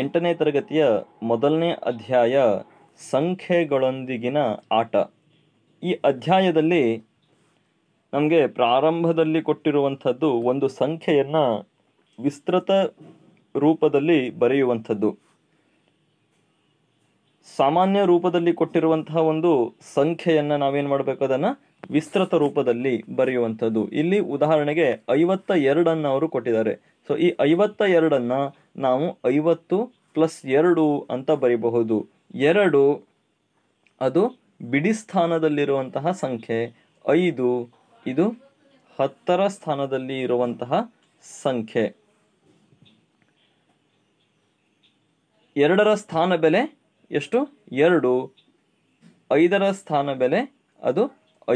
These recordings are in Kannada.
ಎಂಟನೇ ತರಗತಿಯ ಮೊದಲನೇ ಅಧ್ಯಾಯ ಸಂಖ್ಯೆಗಳೊಂದಿಗಿನ ಆಟ ಈ ಅಧ್ಯಾಯದಲ್ಲಿ ನಮಗೆ ಪ್ರಾರಂಭದಲ್ಲಿ ಕೊಟ್ಟಿರುವಂಥದ್ದು ಒಂದು ಸಂಖ್ಯೆಯನ್ನು ವಿಸ್ತೃತ ರೂಪದಲ್ಲಿ ಬರೆಯುವಂಥದ್ದು ಸಾಮಾನ್ಯ ರೂಪದಲ್ಲಿ ಕೊಟ್ಟಿರುವಂತಹ ಒಂದು ಸಂಖ್ಯೆಯನ್ನು ನಾವೇನು ಮಾಡಬೇಕು ಅದನ್ನು ವಿಸ್ತೃತ ರೂಪದಲ್ಲಿ ಬರೆಯುವಂಥದ್ದು ಇಲ್ಲಿ ಉದಾಹರಣೆಗೆ ಐವತ್ತ ಎರಡನ್ನು ಅವರು ಕೊಟ್ಟಿದ್ದಾರೆ ಸೊ ಈ ಐವತ್ತ ಎರಡನ್ನು ನಾವು ಐವತ್ತು ಪ್ಲಸ್ ಎರಡು ಅಂತ ಬರಿಬಹುದು ಎರಡು ಅದು ಬಿಡಿ ಸ್ಥಾನದಲ್ಲಿರುವಂತಹ ಸಂಖ್ಯೆ ಐದು ಇದು ಹತ್ತರ ಸ್ಥಾನದಲ್ಲಿ ಇರುವಂತಹ ಸಂಖ್ಯೆ ಎರಡರ ಸ್ಥಾನ ಬೆಲೆ ಎಷ್ಟು ಎರಡು ಐದರ ಸ್ಥಾನ ಬೆಲೆ ಅದು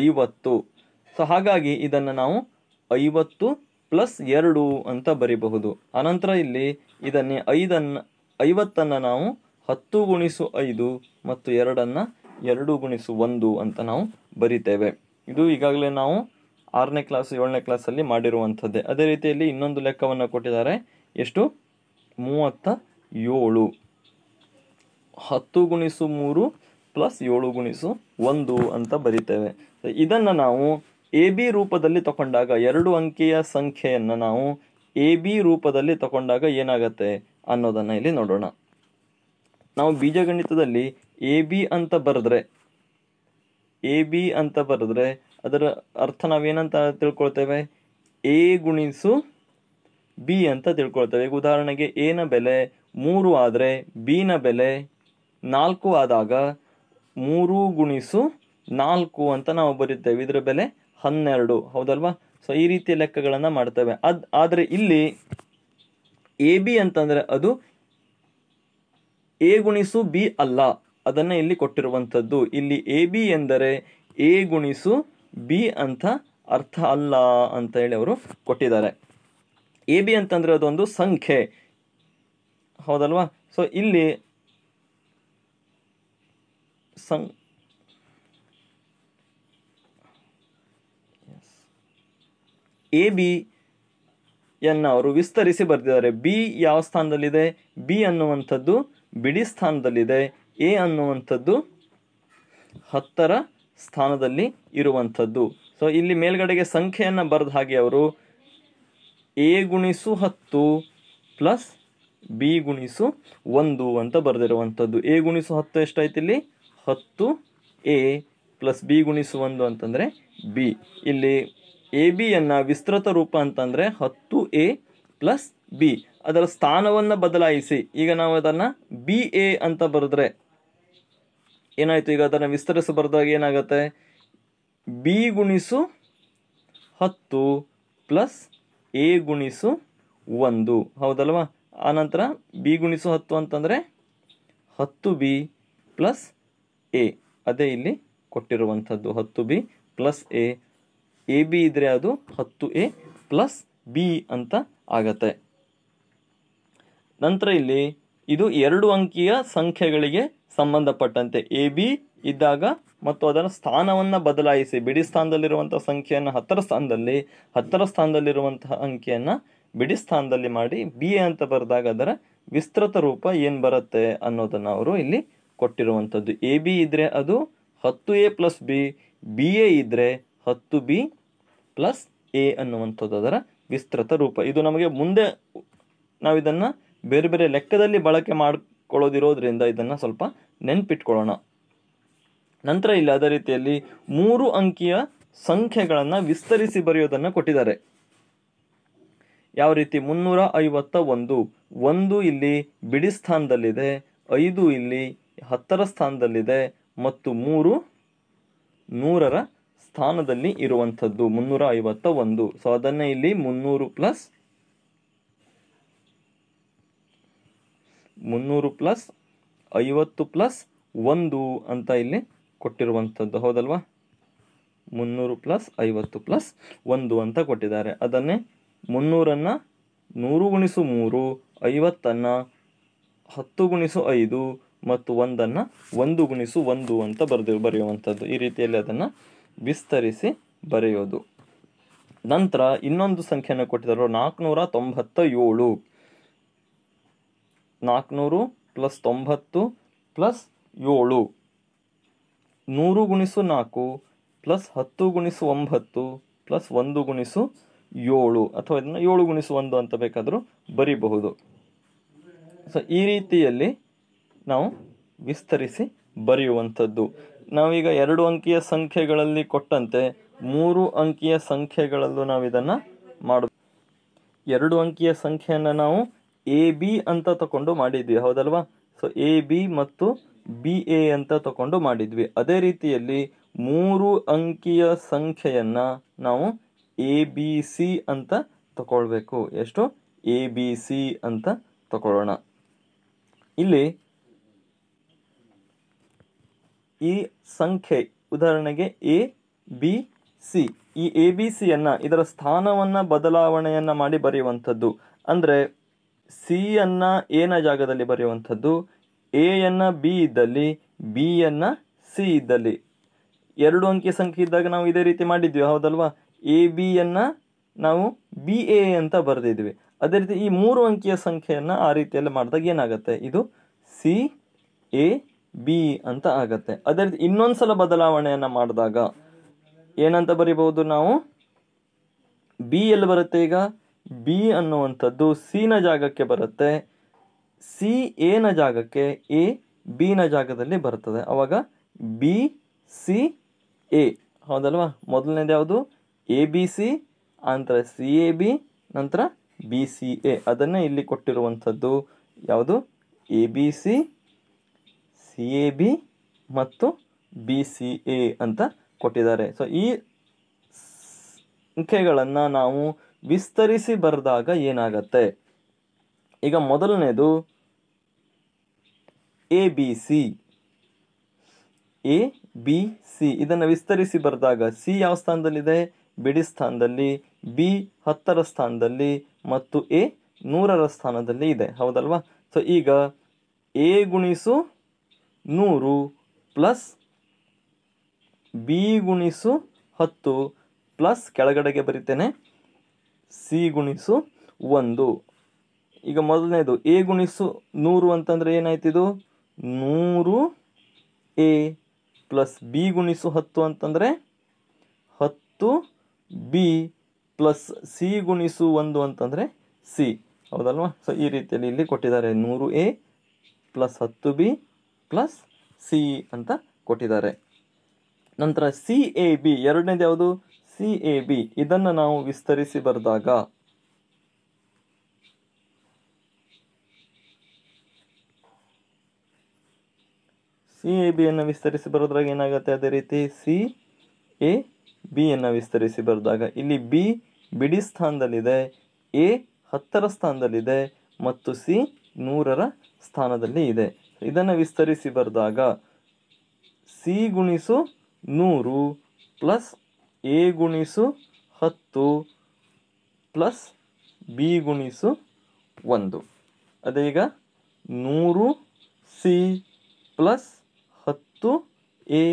ಐವತ್ತು ಸೊ ಹಾಗಾಗಿ ಇದನ್ನು ನಾವು ಐವತ್ತು ಪ್ಲಸ್ ಎರಡು ಅಂತ ಬರಿಬಹುದು ಆನಂತರ ಇಲ್ಲಿ ಇದನ್ನೇ ಐದನ್ನು ಐವತ್ತನ್ನು ನಾವು ಹತ್ತು ಗುಣಿಸು ಐದು ಮತ್ತು ಎರಡನ್ನು ಎರಡು ಗುಣಿಸು ಒಂದು ಅಂತ ನಾವು ಬರಿತೇವೆ ಇದು ಈಗಾಗಲೇ ನಾವು ಆರನೇ ಕ್ಲಾಸ್ ಏಳನೇ ಕ್ಲಾಸಲ್ಲಿ ಮಾಡಿರುವಂಥದ್ದೇ ಅದೇ ರೀತಿಯಲ್ಲಿ ಇನ್ನೊಂದು ಲೆಕ್ಕವನ್ನು ಕೊಟ್ಟಿದ್ದಾರೆ ಎಷ್ಟು ಮೂವತ್ತ ಏಳು ಹತ್ತು ಗುಣಿಸು ಮೂರು ಪ್ಲಸ್ ಏಳು ಗುಣಿಸು ಒಂದು ಅಂತ ಬರಿತೇವೆ ಇದನ್ನು ನಾವು ಎ ಬಿ ರೂಪದಲ್ಲಿ ತಗೊಂಡಾಗ ಎರಡು ಅಂಕಿಯ ಸಂಖ್ಯೆಯನ್ನು ನಾವು ಎ ಬಿ ರೂಪದಲ್ಲಿ ತಗೊಂಡಾಗ ಏನಾಗತ್ತೆ ಅನ್ನೋದನ್ನು ಇಲ್ಲಿ ನೋಡೋಣ ನಾವು ಬೀಜಗಣಿತದಲ್ಲಿ ಎ ಬಿ ಅಂತ ಬರೆದ್ರೆ ಎ ಬಿ ಅಂತ ಬರೆದ್ರೆ ಅದರ ಅರ್ಥ ನಾವೇನಂತ ತಿಳ್ಕೊಳ್ತೇವೆ ಎ ಗುಣಿಸು ಬಿ ಅಂತ ತಿಳ್ಕೊಳ್ತೇವೆ ಈಗ ಉದಾಹರಣೆಗೆ ಎನ ಬೆಲೆ ಮೂರು ಆದರೆ ಬಿನ ಬೆಲೆ ನಾಲ್ಕು ಆದಾಗ ಮೂರು ಗುಣಿಸು ನಾಲ್ಕು ಅಂತ ನಾವು ಬರೀತೇವೆ ಇದರ ಬೆಲೆ ಹನ್ನೆರಡು ಹೌದಲ್ವಾ ಸೊ ಈ ರೀತಿಯ ಲೆಕ್ಕಗಳನ್ನು ಮಾಡ್ತವೆ ಅದ್ ಆದರೆ ಇಲ್ಲಿ ಎ ಬಿ ಅಂತಂದರೆ ಅದು ಎ ಗುಣಿಸು ಬಿ ಅಲ್ಲ ಅದನ್ನು ಇಲ್ಲಿ ಕೊಟ್ಟಿರುವಂಥದ್ದು ಇಲ್ಲಿ ಎ ಬಿ ಎಂದರೆ ಎ ಗುಣಿಸು ಬಿ ಅಂತ ಅರ್ಥ ಅಲ್ಲ ಅಂತ ಹೇಳಿ ಅವರು ಕೊಟ್ಟಿದ್ದಾರೆ ಎ ಬಿ ಅಂತಂದರೆ ಅದೊಂದು ಸಂಖ್ಯೆ ಹೌದಲ್ವಾ ಸೊ ಇಲ್ಲಿ ಸಂ ಎ ಬಿ ಯನ್ನು ಅವರು ವಿಸ್ತರಿಸಿ ಬರೆದಿದ್ದಾರೆ ಬಿ ಯಾವ ಸ್ಥಾನದಲ್ಲಿದೆ ಬಿ ಅನ್ನುವಂಥದ್ದು ಬಿಡಿ ಸ್ಥಾನದಲ್ಲಿದೆ ಎ ಅನ್ನುವಂಥದ್ದು ಹತ್ತರ ಸ್ಥಾನದಲ್ಲಿ ಇರುವಂಥದ್ದು ಸೊ ಇಲ್ಲಿ ಮೇಲ್ಗಡೆಗೆ ಸಂಖ್ಯೆಯನ್ನು ಬರೆದ ಹಾಗೆ ಅವರು ಎ ಗುಣಿಸು ಹತ್ತು ಪ್ಲಸ್ ಬಿ ಗುಣಿಸು ಒಂದು ಅಂತ ಬರೆದಿರುವಂಥದ್ದು ಎ ಗುಣಿಸು ಹತ್ತು ಎಷ್ಟಾಯ್ತು ಇಲ್ಲಿ ಹತ್ತು ಎ ಪ್ಲಸ್ ಬಿ ಗುಣಿಸು ಒಂದು ಅಂತಂದರೆ ಬಿ ಇಲ್ಲಿ ಎ ಬಿಯನ್ನು ವಿಸ್ತೃತ ರೂಪ ಅಂತಂದರೆ ಹತ್ತು ಎ ಪ್ಲಸ್ ಬಿ ಅದರ ಸ್ಥಾನವನ್ನು ಬದಲಾಯಿಸಿ ಈಗ ನಾವು ಅದನ್ನು ಬಿ ಎ ಅಂತ ಬರೆದ್ರೆ ಏನಾಯಿತು ಈಗ ಅದನ್ನು ವಿಸ್ತರಿಸಿ ಬರೆದಾಗ ಏನಾಗುತ್ತೆ ಬಿ ಗುಣಿಸು ಹತ್ತು ಪ್ಲಸ್ ಎ ಗುಣಿಸು ಒಂದು ಹೌದಲ್ವಾ ಆನಂತರ ಬಿ ಗುಣಿಸು ಹತ್ತು ಅಂತಂದರೆ ಹತ್ತು ಬಿ ಪ್ಲಸ್ ಎ ಅದೇ ಇಲ್ಲಿ ಕೊಟ್ಟಿರುವಂಥದ್ದು ಹತ್ತು B plus A A B ಇದ್ರೆ ಅದು ಹತ್ತು ಎ ಪ್ಲಸ್ ಬಿ ಅಂತ ಆಗತ್ತೆ ನಂತರ ಇಲ್ಲಿ ಇದು ಎರಡು ಅಂಕಿಯ ಸಂಖ್ಯೆಗಳಿಗೆ ಸಂಬಂಧಪಟ್ಟಂತೆ ಎ ಬಿ ಇದ್ದಾಗ ಮತ್ತು ಅದರ ಸ್ಥಾನವನ್ನು ಬದಲಾಯಿಸಿ ಬಿಡಿ ಸ್ಥಾನದಲ್ಲಿರುವಂಥ ಸಂಖ್ಯೆಯನ್ನು ಹತ್ತರ ಸ್ಥಾನದಲ್ಲಿ ಹತ್ತರ ಸ್ಥಾನದಲ್ಲಿರುವಂತಹ ಅಂಕಿಯನ್ನು ಬಿಡಿ ಸ್ಥಾನದಲ್ಲಿ ಮಾಡಿ ಬಿ ಎ ಅಂತ ಬರೆದಾಗ ಅದರ ವಿಸ್ತೃತ ರೂಪ ಏನು ಬರುತ್ತೆ ಅನ್ನೋದನ್ನು ಅವರು ಇಲ್ಲಿ ಕೊಟ್ಟಿರುವಂಥದ್ದು ಎ ಬಿ ಇದ್ದರೆ ಅದು ಹತ್ತು A plus B B A ಇದ್ದರೆ ಹತ್ತು ಬಿ ಪ್ಲಸ್ ಎ ಅನ್ನುವಂಥದ್ದು ಅದರ ವಿಸ್ತೃತ ರೂಪ ಇದು ನಮಗೆ ಮುಂದೆ ನಾವು ಇದನ್ನು ಬೇರೆ ಬೇರೆ ಲೆಕ್ಕದಲ್ಲಿ ಬಳಕೆ ಮಾಡಿಕೊಳ್ಳೋದಿರೋದ್ರಿಂದ ಇದನ್ನು ಸ್ವಲ್ಪ ನೆನ್ಪಿಟ್ಕೊಳ್ಳೋಣ ನಂತರ ಇಲ್ಲಿ ಅದೇ ರೀತಿಯಲ್ಲಿ ಮೂರು ಅಂಕಿಯ ಸಂಖ್ಯೆಗಳನ್ನು ವಿಸ್ತರಿಸಿ ಬರೆಯೋದನ್ನು ಕೊಟ್ಟಿದ್ದಾರೆ ಯಾವ ರೀತಿ ಮುನ್ನೂರ ಐವತ್ತ ಒಂದು ಒಂದು ಇಲ್ಲಿ ಬಿಡಿ ಸ್ಥಾನದಲ್ಲಿದೆ ಐದು ಇಲ್ಲಿ ಹತ್ತರ ಸ್ಥಾನದಲ್ಲಿದೆ ಮತ್ತು ಮೂರು ನೂರರ ಸ್ಥಾನದಲ್ಲಿ ಇರುವಂಥದ್ದು ಮುನ್ನೂರ ಐವತ್ತ ಒಂದು ಸೊ ಅದನ್ನೇ ಇಲ್ಲಿ ಮುನ್ನೂರು ಪ್ಲಸ್ ಮುನ್ನೂರು ಪ್ಲಸ್ ಐವತ್ತು ಪ್ಲಸ್ ಒಂದು ಅಂತ ಇಲ್ಲಿ ಕೊಟ್ಟಿರುವಂಥದ್ದು ಹೌದಲ್ವಾ ಮುನ್ನೂರು ಪ್ಲಸ್ ಐವತ್ತು ಪ್ಲಸ್ ಒಂದು ಅಂತ ಕೊಟ್ಟಿದ್ದಾರೆ ಅದನ್ನೇ ಮುನ್ನೂರನ್ನು ನೂರು ಗುಣಿಸು ಮೂರು ಐವತ್ತನ್ನು ಹತ್ತು ಗುಣಿಸು ಐದು ಮತ್ತು ಒಂದನ್ನು ಒಂದು ಗುಣಿಸು ಒಂದು ಅಂತ ಬರೆದಿ ಬರೆಯುವಂಥದ್ದು ಈ ರೀತಿಯಲ್ಲಿ ಅದನ್ನು ವಿಸ್ತರಿಸಿ ಬರೆಯೋದು ನಂತರ ಇನ್ನೊಂದು ಸಂಖ್ಯೆಯನ್ನು ಕೊಟ್ಟಿದ್ದಾರೆ ನಾಲ್ಕುನೂರ ತೊಂಬತ್ತ ಏಳು ನಾಲ್ಕುನೂರು ಪ್ಲಸ್ ತೊಂಬತ್ತು ಪ್ಲಸ್ ಏಳು ನೂರು ಗುಣಿಸು ನಾಲ್ಕು ಪ್ಲಸ್ ಹತ್ತು ಗುಣಿಸು ಒಂಬತ್ತು ಪ್ಲಸ್ ಒಂದು ಗುಣಿಸು ಏಳು ಅಥವಾ ಇದನ್ನು ಏಳು ಗುಣಿಸು ಒಂದು ಅಂತ ಬೇಕಾದರೂ ಬರೀಬಹುದು ಸೊ ಈ ರೀತಿಯಲ್ಲಿ ನಾವು ವಿಸ್ತರಿಸಿ ಬರೆಯುವಂಥದ್ದು ನಾವೀಗ ಎರಡು ಅಂಕಿಯ ಸಂಖ್ಯೆಗಳಲ್ಲಿ ಕೊಟ್ಟಂತೆ ಮೂರು ಅಂಕಿಯ ಸಂಖ್ಯೆಗಳಲ್ಲೂ ನಾವು ಇದನ್ನು ಮಾಡೋದು ಎರಡು ಅಂಕಿಯ ಸಂಖ್ಯೆಯನ್ನು ನಾವು ಎ ಬಿ ಅಂತ ತಗೊಂಡು ಮಾಡಿದ್ವಿ ಹೌದಲ್ವಾ ಸೊ ಎ ಬಿ ಮತ್ತು ಬಿ ಎ ಅಂತ ತಗೊಂಡು ಮಾಡಿದ್ವಿ ಅದೇ ರೀತಿಯಲ್ಲಿ ಮೂರು ಅಂಕಿಯ ಸಂಖ್ಯೆಯನ್ನು ನಾವು ಎ ಬಿ ಸಿ ಅಂತ ತಗೊಳ್ಬೇಕು ಎಷ್ಟು ಎ ಬಿ ಸಿ ಅಂತ ತಗೊಳ್ಳೋಣ ಇಲ್ಲಿ ಈ ಸಂಖ್ಯೆ ಉದಾಹರಣೆಗೆ ಎ ಬಿ ಸಿ ಈ ಎ ಬಿ ಸಿಯನ್ನು ಇದರ ಸ್ಥಾನವನ್ನು ಬದಲಾವಣೆಯನ್ನು ಮಾಡಿ ಬರೆಯುವಂಥದ್ದು ಅಂದರೆ ಸಿಯನ್ನು ಎನ ಜಾಗದಲ್ಲಿ ಬರೆಯುವಂಥದ್ದು ಎಯನ್ನು ಬಿ ಇದ್ದಲ್ಲಿ ಅನ್ನ ಸಿ ಇದ್ದಲ್ಲಿ ಎರಡು ಅಂಕಿ ಸಂಖ್ಯೆ ಇದ್ದಾಗ ನಾವು ಇದೇ ರೀತಿ ಮಾಡಿದ್ವಿ ಹೌದಲ್ವಾ ಎ ಬಿಯನ್ನು ನಾವು ಬಿ ಎ ಅಂತ ಬರೆದಿದ್ವಿ ಅದೇ ರೀತಿ ಈ ಮೂರು ಅಂಕಿಯ ಸಂಖ್ಯೆಯನ್ನು ಆ ರೀತಿಯಲ್ಲಿ ಮಾಡಿದಾಗ ಏನಾಗುತ್ತೆ ಇದು ಸಿ ಎ ಬಿ ಅಂತ ಆಗತ್ತೆ ಅದೇ ರೀತಿ ಇನ್ನೊಂದ್ಸಲ ಬದಲಾವಣೆಯನ್ನು ಮಾಡಿದಾಗ ಏನಂತ ಬರಿಬಹುದು ನಾವು ಬಿ ಎಲ್ಲಿ ಬರುತ್ತೆ ಈಗ ಬಿ ಅನ್ನುವಂಥದ್ದು ಸಿನ ಜಾಗಕ್ಕೆ ಬರುತ್ತೆ ಸಿ ಎನ ಜಾಗಕ್ಕೆ ಎ ಬಿನ ಜಾಗದಲ್ಲಿ ಬರುತ್ತದೆ ಅವಾಗ ಬಿ ಸಿ ಎ ಹೌದಲ್ವಾ ಮೊದಲನೇದು ಯಾವುದು ಎ ಬಿ ಸಿ ನಂತರ ಸಿ ಎ ಬಿ ನಂತರ ಬಿ ಸಿ ಎ ಅದನ್ನೇ ಇಲ್ಲಿ ಕೊಟ್ಟಿರುವಂಥದ್ದು ಯಾವುದು A B C C A B ಮತ್ತು ಬಿ ಸಿ ಎ ಅಂತ ಕೊಟ್ಟಿದ್ದಾರೆ ಸೊ ಈ ಸಂಖ್ಯೆಗಳನ್ನು ನಾವು ವಿಸ್ತರಿಸಿ ಬರೆದಾಗ ಏನಾಗತ್ತೆ ಈಗ ಮೊದಲನೇದು A B C A B C ಇದನ್ನು ವಿಸ್ತರಿಸಿ ಬರೆದಾಗ ಸಿ ಯಾವ ಸ್ಥಾನದಲ್ಲಿದೆ ಬಿಡಿ ಸ್ಥಾನದಲ್ಲಿ ಬಿ ಹತ್ತರ ಸ್ಥಾನದಲ್ಲಿ ಮತ್ತು ಎ ನೂರರ ಸ್ಥಾನದಲ್ಲಿ ಇದೆ ಹೌದಲ್ವಾ ಸೊ ಈಗ ಎ ಗುಣಿಸು ನೂರು ಪ್ಲಸ್ ಬಿ ಗುಣಿಸು ಹತ್ತು ಪ್ಲಸ್ ಕೆಳಗಡೆಗೆ ಬರಿತೇನೆ ಸಿ ಗುಣಿಸು ಒಂದು ಈಗ ಮೊದಲನೇದು ಎ ಗುಣಿಸು ನೂರು ಅಂತಂದರೆ ಏನಾಯ್ತಿದು ನೂರು ಎ ಪ್ಲಸ್ ಬಿ ಗುಣಿಸು ಹತ್ತು ಅಂತಂದರೆ ಹತ್ತು ಬಿ ಪ್ಲಸ್ ಸಿ ಗುಣಿಸು ಒಂದು ಅಂತಂದರೆ ಸಿ ಹೌದಲ್ವಾ ಸೊ ಈ ರೀತಿಯಲ್ಲಿ ಇಲ್ಲಿ ಕೊಟ್ಟಿದ್ದಾರೆ ನೂರು ಎ ಪ್ಲಸ್ ಹತ್ತು ಬಿ ಪ್ಲಸ್ ಸಿ ಅಂತ ಕೊಟ್ಟಿದ್ದಾರೆ ನಂತರ ಸಿ ಎ ಬಿ ಎರಡನೇದು ಯಾವುದು ಸಿ ಎ ಬಿ ಇದನ್ನು ನಾವು ವಿಸ್ತರಿಸಿ ಬರೆದಾಗ ಸಿ ಎ ಬಿಯನ್ನು ವಿಸ್ತರಿಸಿ ಬರೋದ್ರಾಗ ಏನಾಗುತ್ತೆ ಅದೇ ರೀತಿ ಸಿ ಎ ಬಿಯನ್ನು ವಿಸ್ತರಿಸಿ ಬರೆದಾಗ ಇಲ್ಲಿ ಬಿ ಬಿಡಿ ಸ್ಥಾನದಲ್ಲಿದೆ ಎ ಹತ್ತರ ಸ್ಥಾನದಲ್ಲಿದೆ ಮತ್ತು ಸಿ ನೂರರ ಸ್ಥಾನದಲ್ಲಿ ಇದೆ ಇದನ್ನು ವಿಸ್ತರಿಸಿ ಬರೆದಾಗ ಸಿ ಗುಣಿಸು ನೂರು ಪ್ಲಸ್ ಎ ಗುಣಿಸು ಹತ್ತು ಪ್ಲಸ್ ಬಿ ಗುಣಿಸು ಒಂದು ಅದೀಗ ನೂರು ಸಿ ಪ್ಲಸ್ ಹತ್ತು ಎ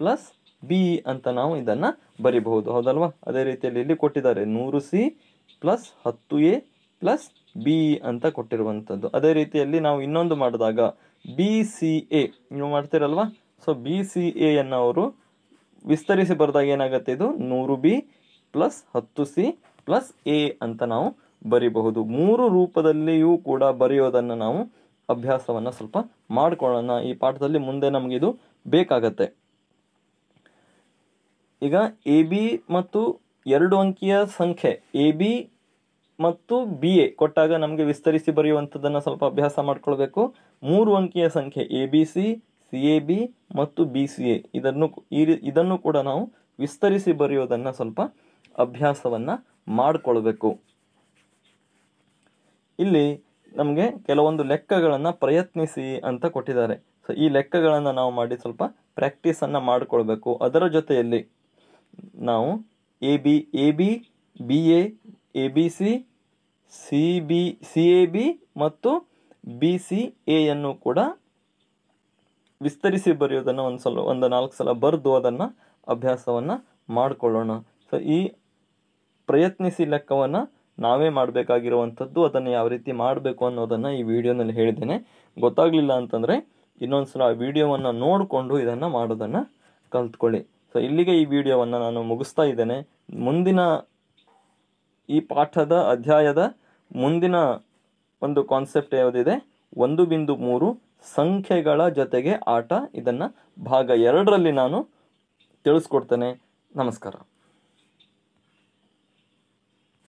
ಪ್ಲಸ್ ಬಿ ಅಂತ ನಾವು ಇದನ್ನು ಬರಿಬಹುದು ಹೌದಲ್ವಾ ಅದೇ ರೀತಿಯಲ್ಲಿ ಇಲ್ಲಿ ಕೊಟ್ಟಿದ್ದಾರೆ ನೂರು ಸಿ ಪ್ಲಸ್ ಹತ್ತು ಎ ಪ್ಲಸ್ ಬಿ ಅಂತ ಕೊಟ್ಟಿರುವಂಥದ್ದು ಅದೇ ರೀತಿಯಲ್ಲಿ ನಾವು ಇನ್ನೊಂದು ಮಾಡಿದಾಗ ಬಿ ಸಿ ಎ ನೀವು ಮಾಡ್ತೀರಲ್ವಾ ಸೊ ಬಿ ಸಿ ಎಯನ್ನು ಅವರು ವಿಸ್ತರಿಸಿ ಬರೆದಾಗ ಏನಾಗುತ್ತೆ ಇದು ನೂರು ಬಿ ಪ್ಲಸ್ ಹತ್ತು ಸಿ ಪ್ಲಸ್ ಎ ಅಂತ ನಾವು ಬರಿಬಹುದು ಮೂರು ರೂಪದಲ್ಲಿಯೂ ಕೂಡ ಬರೆಯೋದನ್ನು ನಾವು ಅಭ್ಯಾಸವನ್ನು ಸ್ವಲ್ಪ ಮಾಡಿಕೊಳ್ಳೋಣ ಈ ಪಾಠದಲ್ಲಿ ಮುಂದೆ ನಮಗಿದು ಬೇಕಾಗತ್ತೆ ಈಗ ಎ ಬಿ ಮತ್ತು ಎರಡು ಅಂಕಿಯ ಸಂಖ್ಯೆ ಎ ಬಿ ಮತ್ತು ಬಿ ಎ ಕೊಟ್ಟಾಗ ನಮಗೆ ವಿಸ್ತರಿಸಿ ಬರೆಯುವಂಥದ್ದನ್ನು ಸ್ವಲ್ಪ ಅಭ್ಯಾಸ ಮಾಡಿಕೊಳ್ಬೇಕು ಮೂರು ಅಂಕಿಯ ಸಂಖ್ಯೆ A B C C A B ಮತ್ತು ಬಿ ಸಿ ಎ ಇದನ್ನು ಈ ಇದನ್ನು ಕೂಡ ನಾವು ವಿಸ್ತರಿಸಿ ಬರೆಯೋದನ್ನು ಸ್ವಲ್ಪ ಅಭ್ಯಾಸವನ್ನು ಮಾಡಿಕೊಳ್ಬೇಕು ಇಲ್ಲಿ ನಮಗೆ ಕೆಲವೊಂದು ಲೆಕ್ಕಗಳನ್ನು ಪ್ರಯತ್ನಿಸಿ ಅಂತ ಕೊಟ್ಟಿದ್ದಾರೆ ಸೊ ಈ ಲೆಕ್ಕಗಳನ್ನು ನಾವು ಮಾಡಿ ಸ್ವಲ್ಪ ಪ್ರ್ಯಾಕ್ಟೀಸನ್ನು ಮಾಡಿಕೊಳ್ಬೇಕು ಅದರ ಜೊತೆಯಲ್ಲಿ ನಾವು A B A B B A A B C C B C A B ಮತ್ತು ಬಿ ಸಿ ಎಯನ್ನು ಕೂಡ ವಿಸ್ತರಿಸಿ ಬರೆಯೋದನ್ನು ಒಂದು ಸಲ ಒಂದು ನಾಲ್ಕು ಸಲ ಬರೆದು ಅದನ್ನು ಅಭ್ಯಾಸವನ್ನು ಮಾಡಿಕೊಳ್ಳೋಣ ಸೊ ಈ ಪ್ರಯತ್ನಿಸಿ ಲೆಕ್ಕವನ್ನು ನಾವೇ ಮಾಡಬೇಕಾಗಿರುವಂಥದ್ದು ಅದನ್ನು ಯಾವ ರೀತಿ ಮಾಡಬೇಕು ಅನ್ನೋದನ್ನು ಈ ವಿಡಿಯೋನಲ್ಲಿ ಹೇಳಿದ್ದೇನೆ ಗೊತ್ತಾಗಲಿಲ್ಲ ಅಂತಂದರೆ ಇನ್ನೊಂದು ಸಲ ಆ ವಿಡಿಯೋವನ್ನು ನೋಡಿಕೊಂಡು ಇದನ್ನು ಮಾಡೋದನ್ನು ಕಲ್ತ್ಕೊಳ್ಳಿ ಸೊ ಇಲ್ಲಿಗೆ ಈ ವಿಡಿಯೋವನ್ನು ನಾನು ಮುಗಿಸ್ತಾ ಇದ್ದೇನೆ ಮುಂದಿನ ಈ ಪಾಠದ ಅಧ್ಯಾಯದ ಮುಂದಿನ ಒಂದು ಕಾನ್ಸೆಪ್ಟ್ ಯಾವುದಿದೆ ಒಂದು ಬಿಂದು ಮೂರು ಸಂಖ್ಯೆಗಳ ಜೊತೆಗೆ ಆಟ ಇದನ್ನು ಭಾಗ ಎರಡರಲ್ಲಿ ನಾನು ತಿಳಿಸ್ಕೊಡ್ತೇನೆ ನಮಸ್ಕಾರ